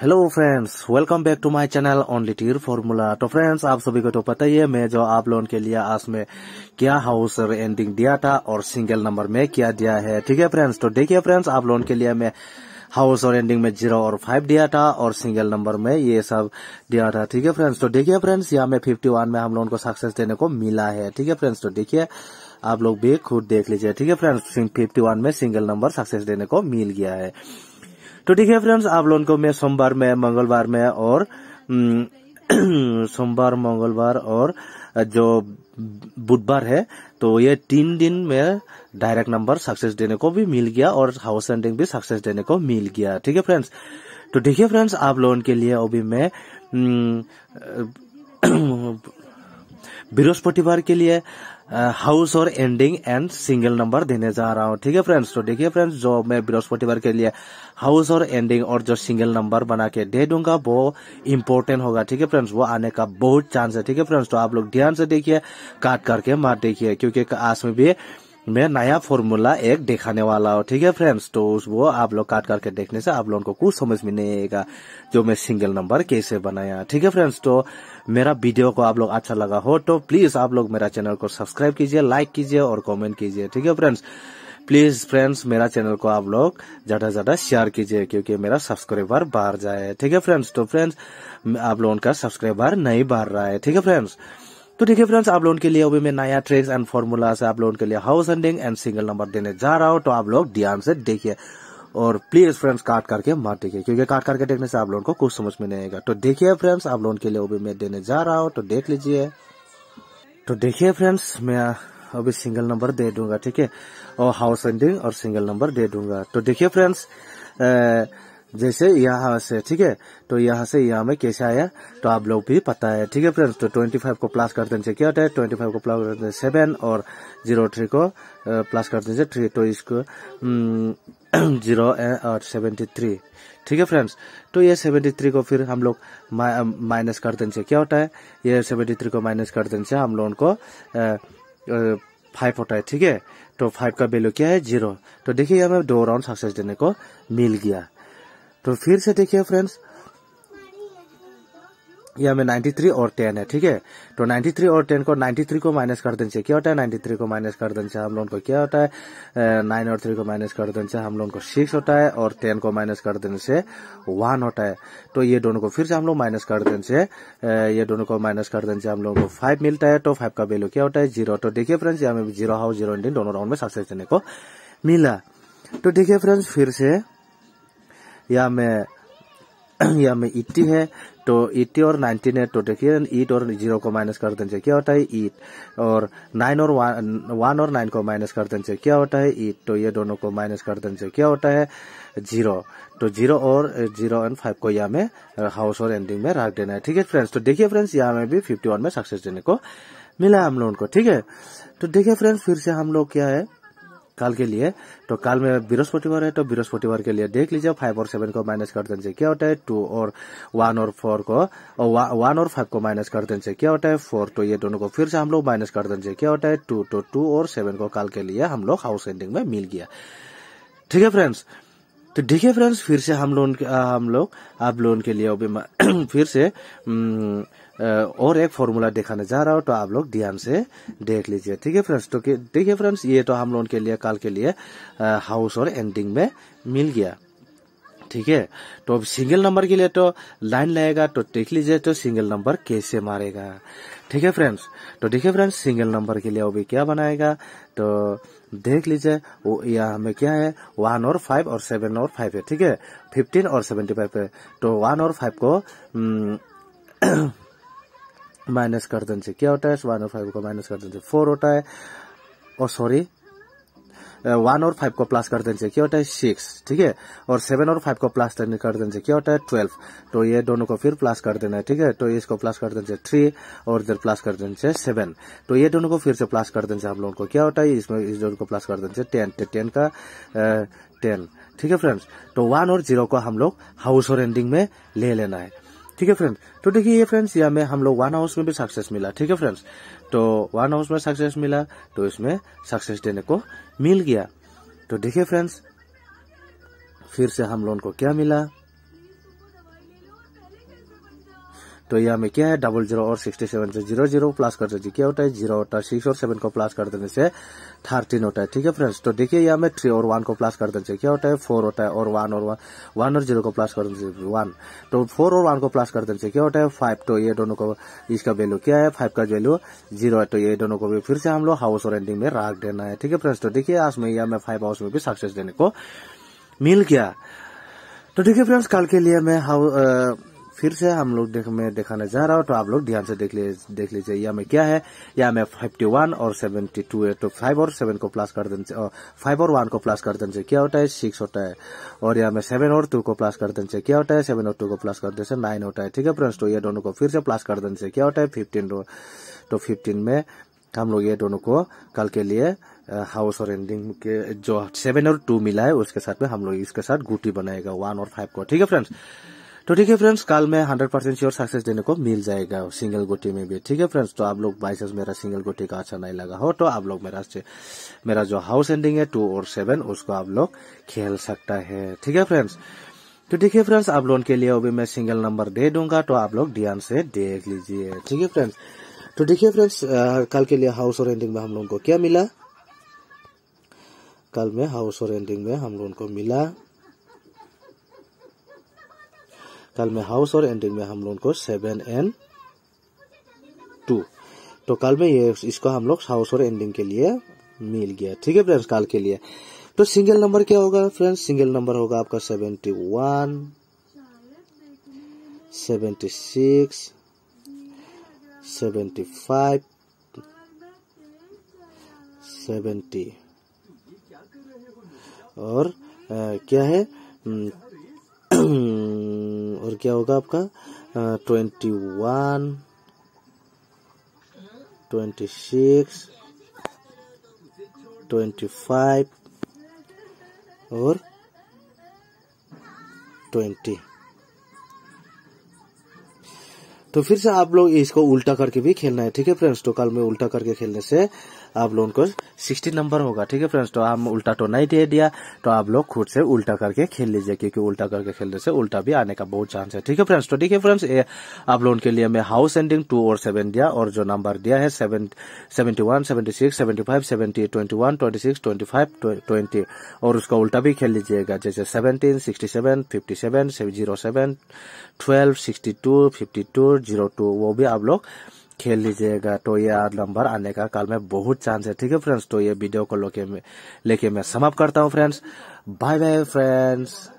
hello friends welcome back to my channel only टीर formula तो friends आप सभी को तो पता ही है मैं जो आप लोगों के लिए आज में क्या हाउस एंडिंग दिया था और सिंगल नंबर में क्या दिया है ठीक है फ्रेंड्स तो देखिए फ्रेंड्स आप लोगों के लिए मैं हाउस और एंडिंग में जीरो और फाइव दिया था और सिंगल नंबर में ये सब दिया था ठीक है फ्रेंड्स तो देखिए फ्रेंड्स यहाँ में फिफ्टी वन में हम लोगों को सक्सेस देने को मिला है ठीक है फ्रेंड्स तो देखिए आप लोग भी खुद देख लीजिए ठीक है फ्रेंड्स फिफ्टी वन में सिंगल नंबर सक्सेस देने को मिल गया है तो ठीक है फ्रेंड्स आप लोगों को मैं सोमवार में मंगलवार में और हम्म, सोमवार मंगलवार और जो बुधवार है तो ये तीन दिन में डायरेक्ट नंबर सक्सेस देने को भी मिल गया और हाउस सेंडिंग भी सक्सेस देने को मिल गया ठीक है फ्रेंड्स तो देखिए फ्रेंड्स आप लोगों के लिए अभी मैं हम्म, बृहस्पतिवार के लिए हाउस और एंडिंग एंड सिंगल नंबर देने जा रहा हूँ ठीक है फ्रेंड्स तो देखिए फ्रेंड्स जो मैं बृहस्पतिवार के लिए हाउस और एंडिंग और जो सिंगल नंबर बना के दे दूंगा वो इम्पोर्टेंट होगा ठीक है फ्रेंड्स वो आने का बहुत चांस है ठीक है फ्रेंड्स तो आप लोग ध्यान से देखिए काट करके मार देखिए क्योंकि आज में भी मैं नया फॉर्मूला एक दिखाने वाला हूँ ठीक है फ्रेंड्स तो वो आप लोग काट करके देखने से आप लोगों को कुछ समझ में नहीं आएगा जो मैं सिंगल नंबर कैसे बनाया ठीक है फ्रेंड्स तो मेरा वीडियो को आप लोग अच्छा लगा हो तो प्लीज आप लोग मेरा चैनल को सब्सक्राइब कीजिए लाइक कीजिए और कॉमेंट कीजिए ठीक है फ्रेंड्स प्लीज फ्रेंड्स मेरा चैनल को आप लोग ज्यादा से ज्यादा शेयर कीजिए क्योंकि मेरा सब्सक्राइबर बाहर जाए ठीक है फ्रेंड्स तो फ्रेंड्स आप लोगों का सब्सक्राइबर नहीं बाहर रहा है ठीक है फ्रेंड्स तो ठीक है फ्रेंड्स आप लोगों के लिए अभी मैं नया ट्रिक्स एंड फॉर्मूला से आप लोगों के लिए house ending and single number देने जा रहा हूँ तो आप लोग ध्यान से देखिए और प्लीज फ्रेंड्स काट करके मत देखिए क्योंकि काट करके देखने से आप लोगों को कुछ समझ में नहीं आएगा तो देखिए फ्रेंड्स आप लोगों के लिए अभी मैं देने जा रहा हूँ तो देख लीजिए तो देखिए फ्रेंड्स मैं अभी सिंगल नंबर दे दूंगा ठीक है और हाउस एंडिंग और सिंगल नंबर दे दूंगा तो देखिए फ्रेंड्स जैसे यहाँ से ठीक है तो यहाँ से यहाँ में कैसे आया तो आप लोग भी पता है ठीक है फ्रेंड्स तो ट्वेंटी फाइव को प्लस कर देने से क्या होता है ट्वेंटी फाइव को प्लस कर देने सेवन और जीरो थ्री को प्लस कर देने से थ्री तो इसको जीरो हम्म, और सेवेंटी थ्री ठीक है फ्रेंड्स तो ये सेवेंटी थ्री को फिर हम लोग माइनस कर देने से क्या होता है ये सेवेंटी थ्री को माइनस कर देने से हम लोगों को फाइव होता है ठीक है तो फाइव का वैल्यू क्या है जीरो तो देखिए हमें दो राउंड सक्सेस देने को मिल गया तो फिर से देखिए फ्रेंड्स यह हमें 93 और 10 है ठीक है तो 93 और 10 को 93 को माइनस कर देने से क्या होता है 93 को माइनस कर देने से हम लोगों को क्या होता है नाइन और थ्री को माइनस कर देने से हम लोगों को सिक्स होता है और टेन को माइनस कर देने से वन होता है तो ये दोनों को फिर से हम लोग माइनस कर देने से ये दोनों को माइनस कर देने से हम लोगों को फाइव मिलता है तो फाइव का वैल्यू क्या होता है जीरो तो देखिए फ्रेंड्स हमें जीरो हाउ जीरो दोनों राउंड में सक्सेस देने को मिला तो देखिये फ्रेंड्स फिर से या में या में इट्टी e है तो एट्टी e और नाइनटीन है तो देखिए ईट e और जीरो को माइनस कर देने से क्या होता है ईट और नाइन और वन और नाइन को माइनस कर देने से क्या होता है ईट तो ये दोनों को माइनस कर देने से क्या होता है जीरो तो जीरो और जीरो एंड फाइव को यहाँ में हाउस और एंडिंग में रख देना है ठीक है फ्रेंड्स तो देखिए फ्रेंड्स यहाँ में भी फिफ्टी वन में सक्सेस देने को मिला हम लोगों को ठीक है तो देखिए फ्रेंड्स फिर से हम लोग क्या है कल के लिए तो कल में बृहस्पतिवार है तो बृहस्पतिवार के लिए देख लीजिए फाइव और सेवन को माइनस कर देने से क्या होता है टू और वन और फोर को वन और फाइव को माइनस कर देने से क्या होता है फोर तो ये दोनों को फिर से हम लोग माइनस कर देने से क्या होता है टू तो टू और सेवन को काल के लिए हम लोग हाउस एंडिंग में मिल गया ठीक है फ्रेंड्स तो है फ्रेंड्स फिर से हम लोन हम लोग आप लोन के लिए फिर से हम्म, और एक फॉर्मूला दिखाने जा रहा हूँ तो आप लोग ध्यान से देख लीजिए ठीक है फ्रेंड्स तो देखिए फ्रेंड्स ये तो हम लोगों के लिए कल के लिए हाउस और एंडिंग में मिल गया ठीक है तो सिंगल नंबर के लिए तो लाइन लगेगा तो देख लीजिए तो सिंगल नंबर कैसे मारेगा ठीक है फ्रेंड्स तो देखिए फ्रेंड्स सिंगल नंबर के लिए अभी क्या बनाएगा तो देख लीजिए वो यहाँ हमें क्या है वन और फाइव और सेवन और फाइव है ठीक है फिफ्टीन और सेवेंटी फाइव है तो वन और फाइव को हम्म, माइनस कर से क्या होता है वन और फाइव को माइनस कर से फोर होता है और सॉरी वन और फाइव को प्लस कर से क्या होता है सिक्स ठीक है और सेवन और फाइव को प्लस कर से क्या होता है ट्वेल्व तो ये दोनों को फिर प्लस कर देना है ठीक है तो इसको प्लस कर दें थ्री और इधर प्लस कर दें सेवन तो ये दोनों को फिर से प्लस कर दें हम लोगों को क्या होता है इसमें इस दोनों को प्लस कर दें टेन टेन का टेन ठीक है फ्रेंड्स तो वन और जीरो को हम लोग हाउस और एंडिंग में ले लेना है ठीक है फ्रेंड्स तो देखिए ये फ्रेंड्स या में हम लोग वन हाउस में भी सक्सेस मिला ठीक है फ्रेंड्स तो वन हाउस में सक्सेस मिला तो इसमें सक्सेस देने को मिल गया तो देखिए फ्रेंड्स फिर से हम लोगों को क्या मिला तो यहाँ में क्या है डबल जीरो और सिक्सटी सेवन से जीरो जीरो प्लस कर दीजिए क्या होता है जीरो होता है सिक्स और सेवन को प्लस कर देने से थर्टीन होता है ठीक है फ्रेंड्स तो देखिए यहाँ में थ्री और वन को प्लस कर देने से क्या होता है फोर होता है और वन और वन और जीरो को प्लस कर देने से वन तो फोर और वन को प्लस कर देने से क्या होता है फाइव तो ये दोनों को इसका वैल्यू क्या है फाइव का वैल्यू जीरो है तो ये दोनों को भी फिर से हम लोग हाउस और एंडिंग में राख देना है ठीक है फ्रेंड्स तो देखिए आज में यहाँ में फाइव हाउस में भी सक्सेस देने को मिल गया तो ठीक है फ्रेंड्स कल के लिए मैं हाउ फिर से हम लोग देख, मैं दिखाने जा रहा हूँ तो आप लोग ध्यान से देख लीजिए देख लीजिए या में क्या है या में फिफ्टी वन और सेवेंटी टू है तो फाइव और सेवन को प्लस कर देने और फाइव और वन को प्लस कर देने से तो क्या होता है सिक्स होता है और या में सेवन और टू को प्लस कर देने से तो क्या होता है सेवन और टू को प्लस कर देने से नाइन होता है ठीक है फ्रेंड्स तो ये दोनों को फिर से प्लस कर देने से तो क्या होता है फिफ्टीन तो फिफ्टीन में हम लोग ये दोनों को कल के लिए हाउस और एंडिंग के जो सेवन और टू मिला है उसके साथ में हम लोग इसके साथ गुटी बनाएगा वन और फाइव को ठीक है फ्रेंड्स तो ठीक है फ्रेंड्स कल मैं हंड्रेड परसेंट श्योर सक्सेस देने को मिल जाएगा सिंगल गोटी में भी ठीक है फ्रेंड्स तो आप लोग बाई चांस मेरा सिंगल गोटी का अच्छा नहीं लगा हो तो आप लोग मेरा मेरा जो हाउस एंडिंग है टू और सेवन उसको आप लोग खेल सकता है ठीक है फ्रेंड्स तो देखिए फ्रेंड्स आप लोगों के लिए अभी मैं सिंगल नंबर दे दूंगा तो आप लोग ध्यान से देख लीजिए ठीक है फ्रेंड्स तो देखिए फ्रेंड्स कल के लिए हाउस और एंडिंग में हम लोगों को क्या मिला कल में हाउस और एंडिंग में हम लोगों को मिला कल में हाउस और एंडिंग में हम लोग को सेवन एंड टू तो कल में ये इसको हम लोग हाउस और एंडिंग के लिए मिल गया ठीक है फ्रेंड्स कल के लिए तो सिंगल नंबर क्या होगा फ्रेंड्स सिंगल नंबर होगा आपका seventy one seventy six seventy five seventy और आ, क्या है हम्म, और क्या होगा आपका twenty one twenty six twenty five और ट्वेंटी तो फिर से आप लोग इसको उल्टा करके भी खेलना है ठीक है फ्रेंड्स तो कल में उल्टा करके खेलने से आप लोगों को सिक्सटी नंबर होगा ठीक है फ्रेंड्स तो हम उल्टा तो नहीं दे दिया तो आप लोग खुद से उल्टा करके खेल लीजिए क्योंकि उल्टा करके खेलने से उल्टा भी आने का बहुत चांस है ठीक है फ्रेंड्स तो ठीक है फ्रेंड्स आप लोगों के लिए मैं हाउस एंडिंग टू और सेवन दिया और जो नंबर दिया है seven seventy one seventy six seventy five seventy twenty one twenty six twenty five twenty और उसका उल्टा भी खेल लीजिएगा जैसे seventeen sixty seven fifty seven zero seven twelve sixty two fifty two zero two वो भी आप लोग खेल लीजिएगा तो ये नंबर आने का कल में बहुत चांस है ठीक है फ्रेंड्स तो ये वीडियो को लेके मैं समाप्त करता हूँ फ्रेंड्स बाय बाय फ्रेंड्स